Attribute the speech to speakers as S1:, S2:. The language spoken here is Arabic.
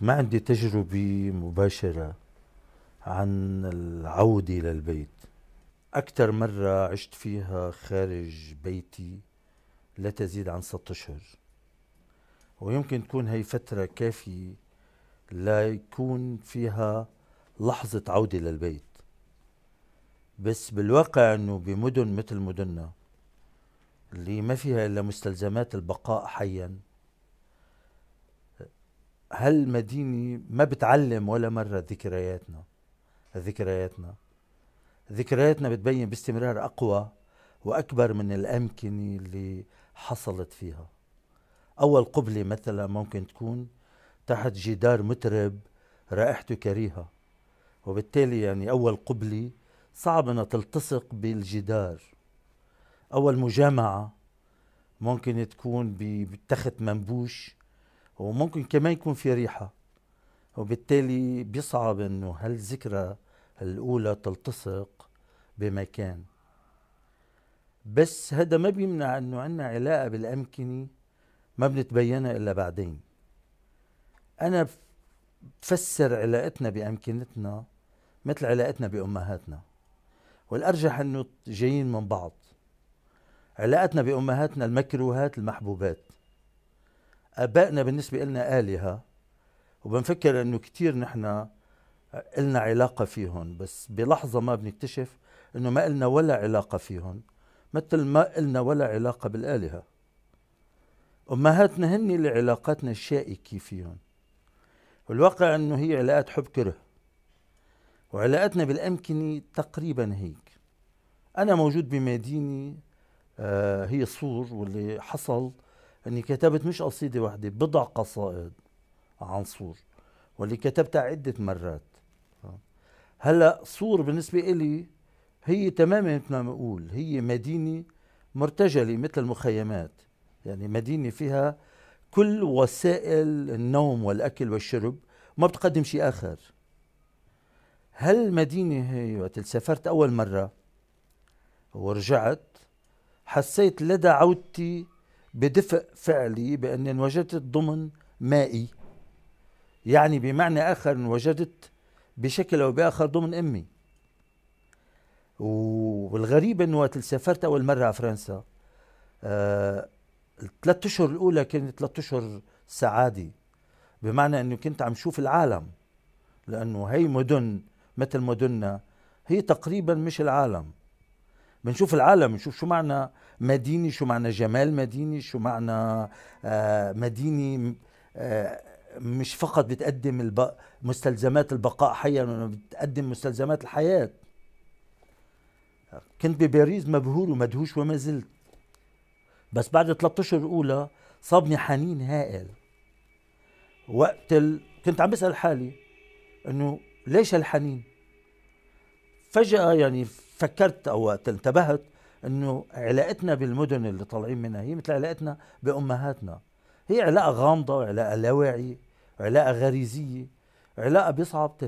S1: ما عندي تجربة مباشرة عن العودة للبيت أكثر مرة عشت فيها خارج بيتي لا تزيد عن ستة أشهر ويمكن تكون هي فترة كافية لا يكون فيها لحظة عودة للبيت بس بالواقع انه بمدن مثل مدننا اللي ما فيها الا مستلزمات البقاء حيا هالمدينة ما بتعلم ولا مرة ذكرياتنا ذكرياتنا ذكرياتنا بتبين باستمرار أقوى وأكبر من الأمكنة اللي حصلت فيها أول قبلة مثلا ممكن تكون تحت جدار مترب رائحته كريهة وبالتالي يعني أول قبلة صعب أنها تلتصق بالجدار أول مجامعة ممكن تكون بتخت منبوش وممكن كمان يكون في ريحه وبالتالي بيصعب انه هالذكرى الاولى تلتصق بمكان بس هذا ما بيمنع انه عندنا علاقه بالامكنه ما بنتبينها الا بعدين انا بفسر علاقتنا بامكنتنا مثل علاقتنا بامهاتنا والارجح انه جايين من بعض علاقتنا بامهاتنا المكروهات المحبوبات ابائنا بالنسبه لنا الهه وبنفكر انه كثير نحن إلنا علاقه فيهم بس بلحظه ما بنكتشف انه ما إلنا ولا علاقه فيهم مثل ما إلنا ولا علاقه بالالهه امهاتنا هن اللي علاقاتنا الشائكه فيهم والواقع انه هي علاقات حب كره وعلاقاتنا بالامكنه تقريبا هيك انا موجود بمدينه آه هي صور واللي حصل اني كتبت مش قصيده واحده بضع قصائد عن صور واللي كتبتها عده مرات هلا صور بالنسبه إلي هي تماما مثل ما بقول هي مدينه مرتجله مثل المخيمات يعني مدينه فيها كل وسائل النوم والاكل والشرب ما بتقدم شيء اخر هل هي وقت سافرت أول مرة ورجعت حسيت لدى عودتي بدفء فعلي بأن وجدت ضمن مائي يعني بمعنى آخر وجدت بشكل أو بآخر ضمن أمي والغريب أنه وقت سافرت أول مرة على فرنسا آه الثلاث أشهر الأولى كانت ثلاث أشهر سعادة بمعنى أنه كنت عم شوف العالم لأنه هي مدن مثل مدننا هي تقريبا مش العالم بنشوف العالم بنشوف شو معنى مديني شو معنى جمال مديني شو معنى آه، مديني آه، مش فقط بتقدم الب... مستلزمات البقاء حيا بتقدم مستلزمات الحياة كنت بباريس مبهور ومدهوش وما زلت بس بعد 3 اشهر اولى صابني حنين هائل وقت ال... كنت عم بسال حالي انه ليش هالحنين فجاه يعني فكرت او انتبهت انه علاقتنا بالمدن اللي طالعين منها هي مثل علاقتنا بامهاتنا هي علاقه غامضه وعلاقه لاواعيه علاقه غريزيه علاقه بيصعب